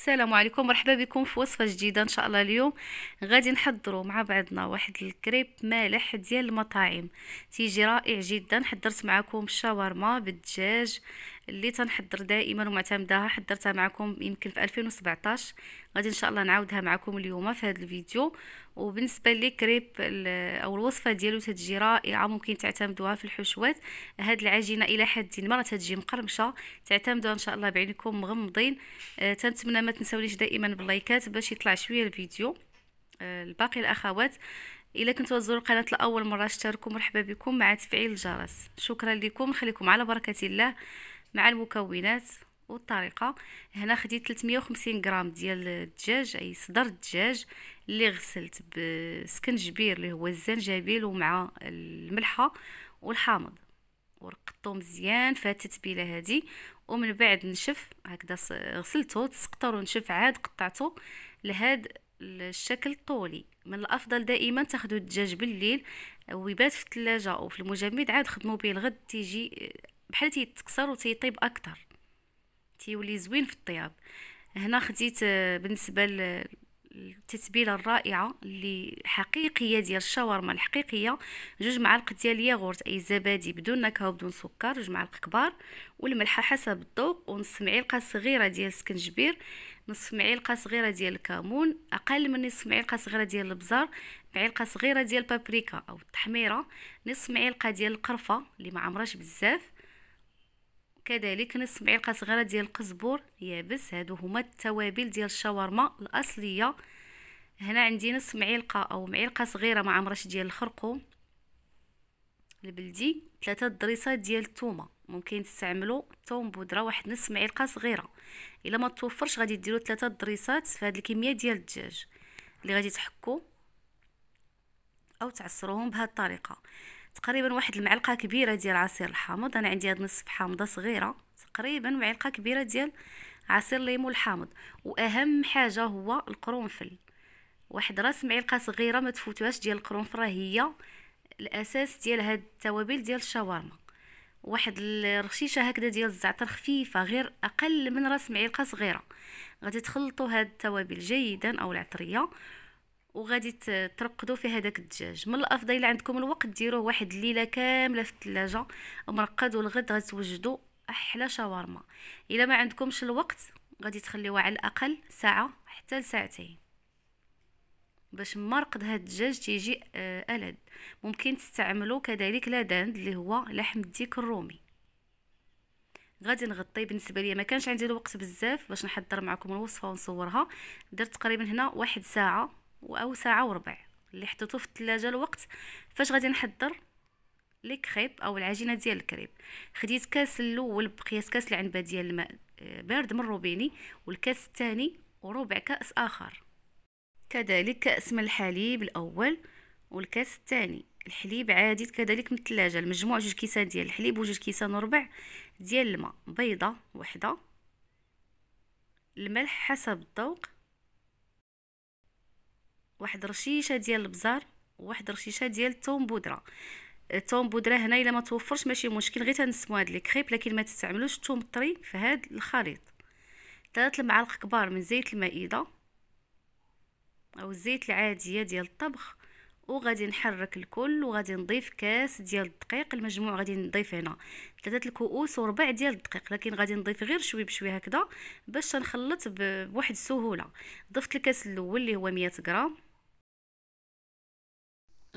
السلام عليكم مرحبا بكم في وصفه جديده ان شاء الله اليوم غادي نحضروا مع بعضنا واحد الكريب مالح ديال المطاعم تيجي رائع جدا حضرت معكم الشاورما بالدجاج اللي تنحضر دائما ومعتمداها حضرتها معكم يمكن في 2017 غادي ان شاء الله نعاودها معكم اليوم في هذا الفيديو وبالنسبه لي كريب او الوصفه ديالو تتجي رائعه ممكن تعتمدوها في الحشوات هاد العجينه الى حد ما راه تتجي مقرمشه تعتمدوها ان شاء الله بعينكم مغمضين آه، تنتمنى ما تنساونيش دائما باللايكات باش يطلع شويه الفيديو آه، الباقي الاخوات الا كنتو تزوروا القناه لاول مره اشتركوا مرحبا بكم مع تفعيل الجرس شكرا لكم خليكم على بركه الله مع المكونات والطريقه هنا خديت 350 غرام ديال الدجاج اي صدر الدجاج اللي غسلت بسكنجبير اللي هو الزنجبيل ومع الملحه والحامض ورقدته مزيان في التتبيله هذه ومن بعد نشف هكذا غسلته تسقطر ونشف عاد قطعته لهاد الشكل الطولي من الافضل دائما تاخذوا الدجاج بالليل ويبات في الثلاجه وفي المجمد عاد خدموا به الغد تيجي بحال تيتكسر وتيطيب اكثر تيولي زوين في الطياب هنا خديت آه، بالنسبه التتبيله الرائعه اللي حقيقيه ديال الشاورما الحقيقيه جوج معالق ديال الياغورت اي زبادي بدون نكهه وبدون سكر جوج معالق كبار والملح حسب الذوق ونص معلقه صغيره ديال السكنجبير نص معلقه صغيره ديال الكمون اقل من نص معلقه صغيره ديال البزار معلقه صغيره ديال البابريكا او التحميره نص معلقه ديال القرفه اللي ما عمرهاش بزاف كذلك نص معلقه صغيره ديال القزبر يابس هادو هما التوابل ديال الشاورما الاصليه هنا عندي نص معلقه او معلقه صغيره ما عمرش ديال الخرقوم البلدي ثلاثة ضريسات ديال الثومه ممكن تستعملوا الثوم بودره واحد نص معلقه صغيره الا ما توفرش غادي ديروا ثلاثة ضريسات في هذه الكميه ديال الدجاج اللي غادي تحكوا او تعصروهم بهذه الطريقه تقريبا واحد المعلقه كبيره ديال عصير الحامض انا عندي هاد نصف حامضه صغيره تقريبا معلقه كبيره ديال عصير الليمون الحامض واهم حاجه هو القرنفل واحد راس معلقه صغيره ما تفوتوهاش ديال القرنفل راه هي الاساس ديال هاد التوابل ديال الشاورما واحد الرشيشه هكذا ديال الزعتر خفيفه غير اقل من راس معلقه صغيره غادي تخلطوا هاد التوابل جيدا او العطريه وغادي ترقدوا في هذاك الدجاج من الافضل الا عندكم الوقت ديروه واحد الليله كامله في الثلاجه مرقد والغد غتوجدوا احلى شاورما الا ما عندكمش الوقت غادي تخليوها على الاقل ساعه حتى لساعتين باش مرقد هاد الدجاج تيجي آه، ألد ممكن تستعملوا كذلك لاداند اللي هو لحم الديك الرومي غادي نغطي بالنسبه ليا ما كانش عندي الوقت بزاف باش نحضر معكم الوصفه ونصورها درت تقريبا هنا واحد ساعه أو ساعة وربع اللي حطيتو في الثلاجة الوقت فاش غادي نحضر لي كريب او العجينه ديال الكريب خديت كاس الاول بقياس كاس العنبه ديال الماء آه، بارد من روبيني والكاس الثاني وربع كاس اخر كذلك كاس من الحليب الاول والكاس الثاني الحليب عادي كذلك من الثلاجه المجموع جوج كيسان ديال الحليب وجوج كيسان وربع ديال الماء بيضه وحده الملح حسب الذوق واحد رشيشه ديال البزار وواحد رشيشه ديال الثوم بودره الثوم أه، بودره هنا الا ما توفرش ماشي مشكل غير تنسمو هاد لي كريب لكن ما تستعملوش الثوم الطري في هاد الخليط ثلاث المعالق كبار من زيت المائده او الزيت العاديه ديال الطبخ وغادي نحرك الكل وغادي نضيف كاس ديال الدقيق المجموع غادي نضيف هنا ثلاثه الكؤوس وربع ديال الدقيق لكن غادي نضيف غير شوي بشوي هكذا باش نخلط بواحد السهوله ضفت الكاس الاول اللي هو 100 غرام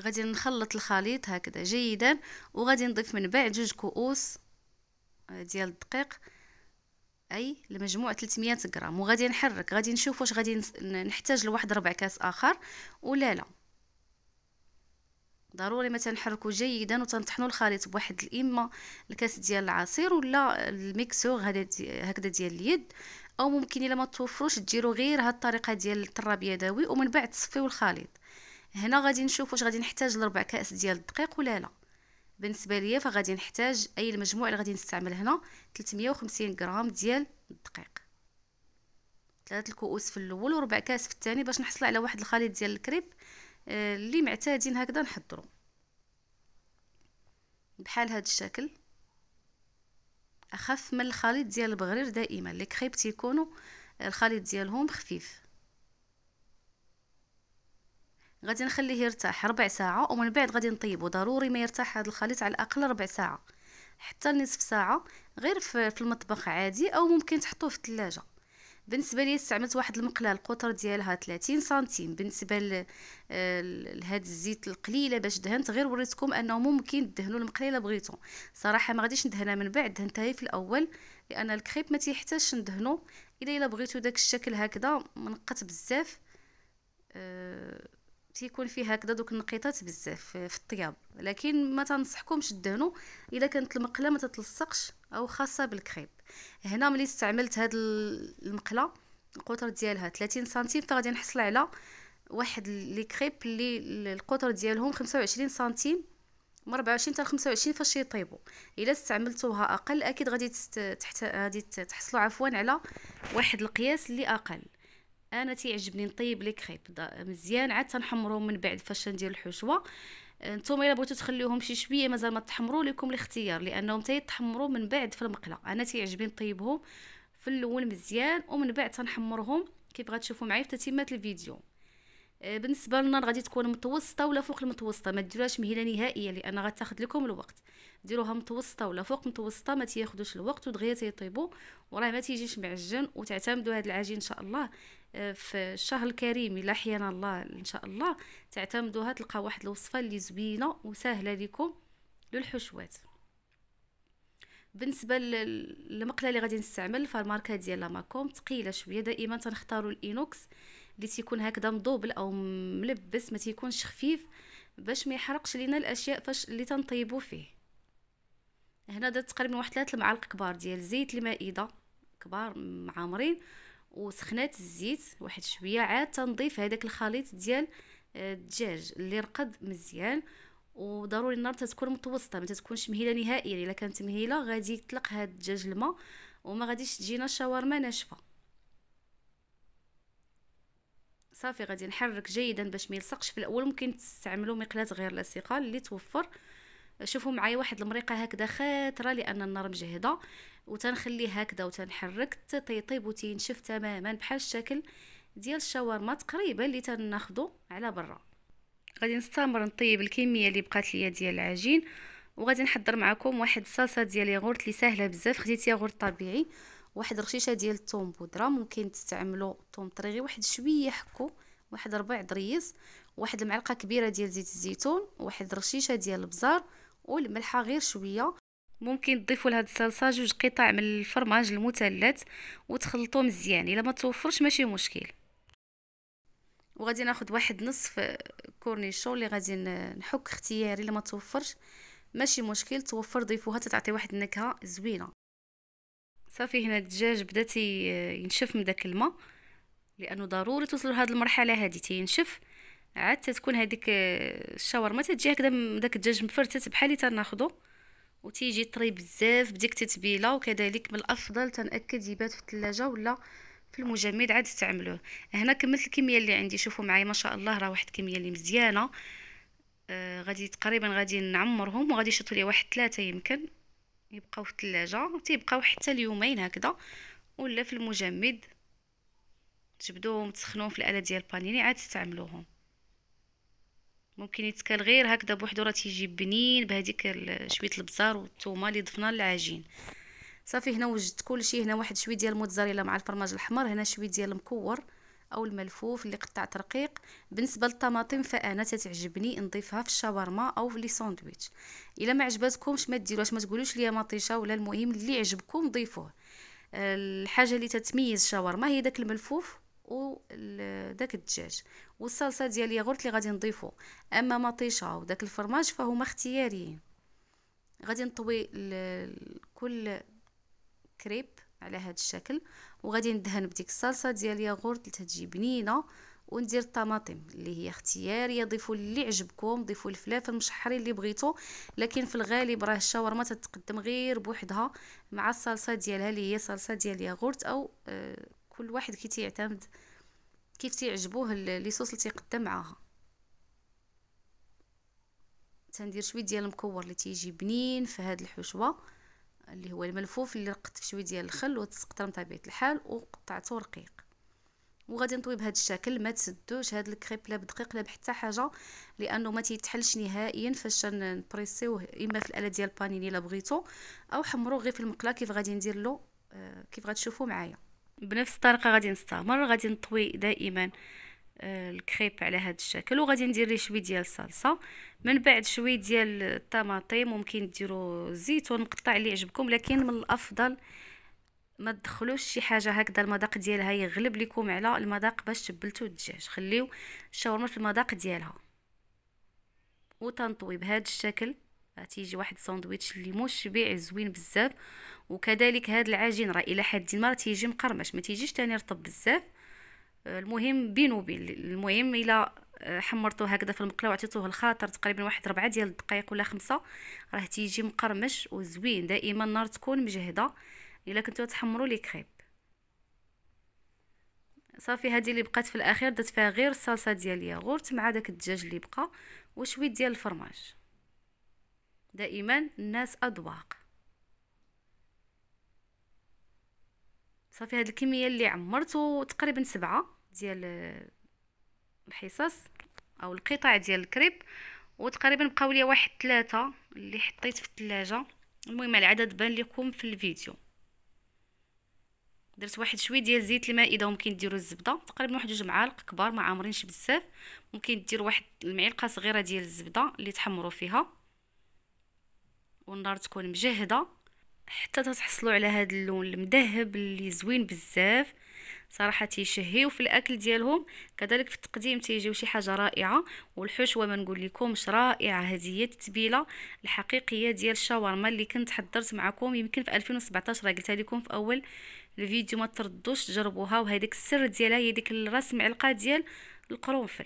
غادي نخلط الخليط هكذا جيدا وغادي نضيف من بعد جوج كؤوس آه، ديال الدقيق اي المجموع 300 غرام وغادي نحرك غادي نشوف واش غادي نحتاج لواحد ربع كاس اخر ولا لا ضروري ما تنحركوا جيدا وتنطحنوا الخليط بواحد الاما الكاس ديال العصير ولا الميكسور هذا هكذا ديال اليد او ممكن الا ما توفروش ديروا غير هاد الطريقه ديال الطراب يدوي ومن بعد تصفيو الخليط هنا غادي نشوف واش غادي نحتاج لربع كاس ديال الدقيق ولا لا بالنسبه ليا فغادي نحتاج اي المجموع اللي غادي نستعمل هنا 350 غرام ديال الدقيق ثلاثه الكؤوس في الاول وربع كاس في الثاني باش نحصل على واحد الخليط ديال الكريب آه، اللي معتادين هكذا نحضرو بحال هذا الشكل اخف من الخليط ديال البغرير دائما لي كريب تيكونوا آه، الخليط ديالهم خفيف غادي نخليه يرتاح ربع ساعه ومن بعد غادي نطيبو ضروري ما يرتاح هذا الخليط على الاقل ربع ساعه حتى نصف ساعه غير في المطبخ عادي او ممكن تحطوه في الثلاجه بالنسبه لي استعملت واحد المقله القطر ديالها 30 سنتيم بالنسبه آه، لهاد الزيت القليله باش دهنت غير وريتكم انه ممكن تدهنوا المقلاة الا بغيتو صراحه ما غاديش ندهنها من بعد دهنتها في الاول لان الكريب ما تيحتاجش ندهنو الا الا بغيتو داك الشكل هكذا منقط بزاف أه تيكون فيه هكذا دوك النقيطات بزاف في الطياب لكن ما تنصحكمش دهنو الا كانت المقله ما تتلصقش او خاصه بالكريب هنا ملي استعملت هاد المقله القطر ديالها 30 سنتيم فغادي نحصل على واحد لي كريب اللي القطر ديالهم 25 سنتيم من 24 حتى 25 فاش يطيبوا الا استعملتوها اقل اكيد غادي تحت غادي تحصلوا عفوا على واحد القياس اللي اقل انا تيعجبني نطيب لي كريب مزيان عاد تنحمرهم من بعد فاش ندير الحشوه نتوما الا بغيتو تخليوهم شي شويه مازال ما تحمروا لكم الاختيار لانهم تيتحمروا من بعد في المقله انا تيعجبني نطيبهم في الاول مزيان ومن بعد تنحمرهم كيف غتشوفوا معايا في تتمه الفيديو آه، بالنسبه لنا غادي تكون متوسطه ولا فوق المتوسطه ما ديروهاش مهله نهائيه لان غتاخذ لكم الوقت ديروها متوسطه ولا فوق متوسطه ما تياخذوش الوقت ودغيا تيطيبوا وراه ما تيجيش معجن وتعتمدوا هذا العجين ان شاء الله آه، في الشهر الكريم الا حيانا الله ان شاء الله تعتمدوها تلقى واحد الوصفه اللي زوينه وسهله لكم للحشوات بالنسبه للمقله اللي غادي نستعمل فالماركه ديال لاماكوم ثقيله شويه دائما تنختاروا الاينوكس اللي تيكون هكذا مضوبل او ملبس ما تيكونش خفيف باش ما يحرقش لينا الاشياء فاش اللي تنطيبو فيه هنا درت تقريبا واحد 3 المعالق كبار ديال زيت المائده كبار معامرين وسخنات الزيت واحد شويه عاد تنضيف هذاك الخليط ديال آه، الدجاج اللي رقد مزيان وضروري النار تتكون متوسطه ما تكونش مهيله نهائيا الا كانت مهيله غادي يطلق هاد الدجاج الماء وما غاديش تجينا شاورما ناشفه صافي غادي نحرك جيدا باش ما يلصقش في الاول ممكن تستعملوا مقلاه غير لاصقه اللي توفر شوفوا معايا واحد المريقه هكذا خاتره لان النار مجهده وتنخليه هكذا وتنحرك تيطيب وتينشف تماما بحال الشكل ديال الشاورما تقريبا اللي تناخدو على برا غادي نستمر نطيب الكميه اللي بقات ليا ديال العجين وغادي نحضر معكم واحد الصلصه ديال ياغورت اللي سهله بزاف خديت ياغورت طبيعي واحد رشيشه ديال الثوم بودره ممكن تستعملوا الثوم طريغي واحد شويه حكو واحد ربع دريز واحد المعلقه كبيره ديال زيت الزيتون واحد رشيشه ديال البزار والملحه غير شويه ممكن تضيفوا لهاد الصلصه جوج قطع من الفرماج المثلث وتخلطوا مزيان الا ما توفرش ماشي مشكل وغادي ناخذ واحد نصف كورنيشو اللي غادي نحك اختياري الا ما توفرش ماشي مشكل توفر ضيفوها تتعطي واحد النكهه زوينه صافي هنا الدجاج بدا آه، ينشف من داك الماء لانه ضروري توصل لهاد المرحله هادي تينشف عاد تتكون هذيك آه، الشاورما تتجي هكذا داك الدجاج مفرتت بحال اللي تناخذو وتيجي طري بزاف بديك التتبيله وكذلك من الافضل تنأكد يبات في الثلاجه ولا في المجمد عاد تستعملوه هنا كملت الكميه اللي عندي شوفوا معايا ما شاء الله راه واحد الكميه اللي مزيانه آه غادي تقريبا غادي نعمرهم وغادي يشطوا لي واحد ثلاثه يمكن يبقاو في الثلاجه تيبقاو حتى اليومين هكذا ولا في المجمد تجبدوهم تسخنوهم في الاله ديال البانيني عاد تستعملوهم ممكن يتكال غير هكذا بوحدو راه تيجي بنين بهذيك شويه البزار والثومه اللي ضفنا للعجين صافي هنا وجدت كلشي هنا واحد شويه ديال الموتزاريلا مع الفرماج الاحمر هنا شويه ديال المكور او الملفوف اللي قطعت رقيق بالنسبه للطماطم فانا تتعجبني نضيفها في الشاورما او في لي ساندويتش الا ما عجبتكمش ما ديروهاش ما تقولوش ليا مطيشه ولا المهم اللي عجبكم ضيفوه الحاجه اللي تتميز الشاورما هي داك الملفوف و داك الدجاج والصلصه ديال الياغورت اللي غادي نضيفو اما مطيشه وداك الفرماج فهما اختياريين غادي نطوي كل كريب على هذا الشكل وغادي ندهن بديك الصلصه ديال الياغورت تجي بنينه وندير الطماطم اللي هي اختياري ضيفوا اللي عجبكم ضيفوا الفلافل المشحرين اللي بغيتو لكن في الغالب راه الشاورما تتقدم غير بوحدها مع الصلصه ديالها اللي هي صلصه ديال الياغورت او آه كل واحد كي تيعتمد كيف تيعجبوه لي صوص اللي تيقدم معاها تندير شويه ديال المكور اللي تيجي بنين في هاد الحشوه اللي هو الملفوف اللي رقدت فيه شويه ديال الخل وتسقطر بطبيعه الحال وقطعته رقيق وغادي نطوي بهذا الشكل ما تسدوش هاد الكريب لا بدقيق لا بحتى حاجه لانه ما تيتحلش نهائيا فاش نبريسيوه اما في الاله ديال البانيني الا بغيتو او حمروه غير في المقله كيف غادي ندير له آه، كيف غتشوفوا معايا بنفس الطريقه غادي نستمر غادي نطوي دائما آه، الكريب على هذا الشكل وغادي ندير ليه شويه ديال الصلصه من بعد شويه ديال الطماطم ممكن ديروا الزيتون مقطع اللي يعجبكم لكن من الافضل ما تدخلوش شي حاجه هكذا المذاق ديالها يغلب لكم على المذاق باش تبلتوا الدجاج خليو الشاورما في المذاق ديالها وتنطوي بهذا الشكل تيجي واحد الساندويتش اللي مشبع زوين بزاف وكذلك هذا العجين راه الى حد ما تيجي مقرمش ما تيجيش تاني رطب بزاف المهم بين وبين المهم الى آه، حمرتوه هكذا في المقله وعطيتوه الخاطر تقريبا واحد ربعة ديال الدقائق ولا خمسة راه تيجي مقرمش وزوين دائما النار تكون مجهده الا كنتو تحمروا لي كريب صافي هذه اللي بقات في الاخير درت فيها غير الصلصه ديال الياغورت مع داك الدجاج اللي بقى وشويه ديال الفرماج دائما الناس اذواق صافي هاد الكميه اللي عمرت تقريبا سبعة ديال الحصص او القطع ديال الكريب وتقريبا بقاو لي واحد ثلاثة اللي حطيت في الثلاجة المهم العدد بان لكم في الفيديو درت واحد شويه ديال زيت المائده وممكن ديروا الزبده تقريبا واحد جوج معالق كبار ما عامرينش بزاف ممكن دير واحد المعلقه صغيره ديال الزبده اللي تحمروا فيها والنار تكون مجهده حتى تحصلوا على هذا اللون المذهب اللي زوين بزاف صراحه تيشهيو في الاكل ديالهم كذلك في التقديم تيجيو شي حاجه رائعه والحشوه ما نقول لكمش رائعه هذه هي التتبيله الحقيقيه ديال الشاورما اللي كنت حضرت معكم يمكن في 2017 راه قلتها لكم في اول الفيديو ما تردوش تجربوها وهذيك السر ديالها هي ديك الراس معلقه ديال القرنفل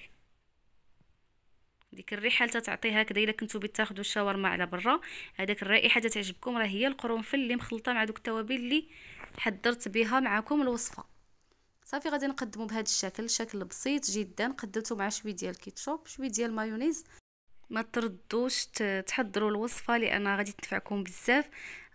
ديك الريحه اللي تعطيها هكذا الا كنتو بتاخذوا الشاورما على برا هذاك الرائحه تعجبكم راه هي القرنفل اللي مخلطه مع دوك التوابل اللي حضرت بها معكم الوصفه صافي غادي نقدمو بهذا الشكل شكل بسيط جدا قدمته مع شويه ديال الكيتشوب شويه ديال المايونيز ما تردوش تحضروا الوصفه لان غادي تنفعكم بزاف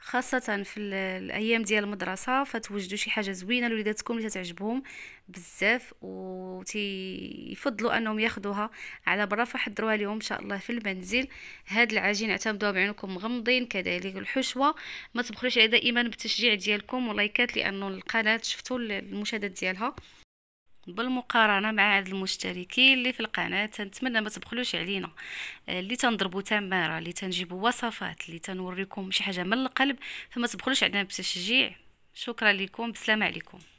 خاصه في الايام ديال المدرسه فتوجدوا شي حاجه زوينه لوليداتكم اللي تتعجبهم بزاف ويفضلوا انهم ياخدوها على برا فحضروها لهم ان شاء الله في المنزل هاد العجين اعتمدوها بعينكم مغمضين كذلك الحشوه ما تبخلوش عليها دائما بالتشجيع ديالكم ولايكات لانه القناه شفتوا المشاهدات ديالها بالمقارنه مع عدد المشتركين اللي في القناه تنتمنى ما تبخلوش علينا آه، اللي تنضربوا تماره اللي تنجيبوا وصفات اللي تنوريكم شي حاجه من القلب فما تبخلوش علينا بالتشجيع شكرا لكم بسلام عليكم